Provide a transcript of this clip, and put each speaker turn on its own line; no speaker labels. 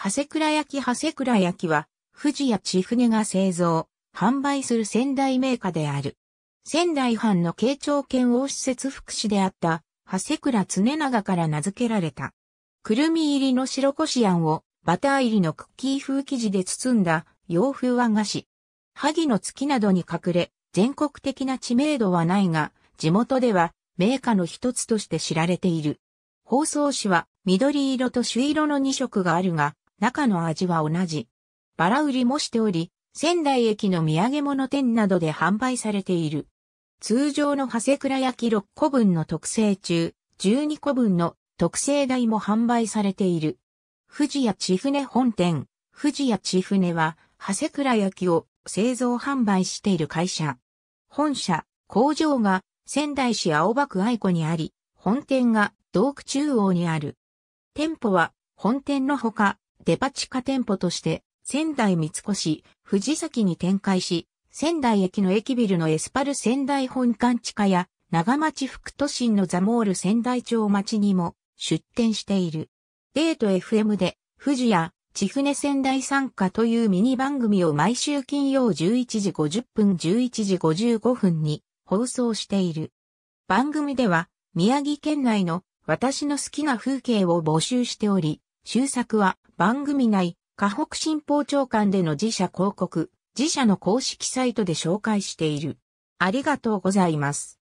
長谷倉焼長谷倉焼は、富士や千船が製造、販売する仙台メーカーである。仙台藩の慶長県王施設福祉であった、長谷倉常長から名付けられた。くるみ入りの白こしあんを、バター入りのクッキー風生地で包んだ洋風和菓子。萩の月などに隠れ、全国的な知名度はないが、地元では名家の一つとして知られている。包装紙は緑色と朱色の2色があるが、中の味は同じ。バラ売りもしており、仙台駅の土産物店などで販売されている。通常の長谷倉焼き6個分の特製中、12個分の特製台も販売されている。富士屋千船本店、富士屋千船は、長谷倉焼きを製造販売している会社。本社、工場が仙台市青葉区愛子にあり、本店が道区中央にある。店舗は本店のほか、デパ地下店舗として、仙台三越、藤崎に展開し、仙台駅の駅ビルのエスパル仙台本館地下や、長町副都心のザモール仙台町町にも出店している。デート FM で、富士や千船仙台参加というミニ番組を毎週金曜11時50分11時55分に放送している。番組では宮城県内の私の好きな風景を募集しており、終作は番組内、河北新報長官での自社広告、自社の公式サイトで紹介している。ありがとうございます。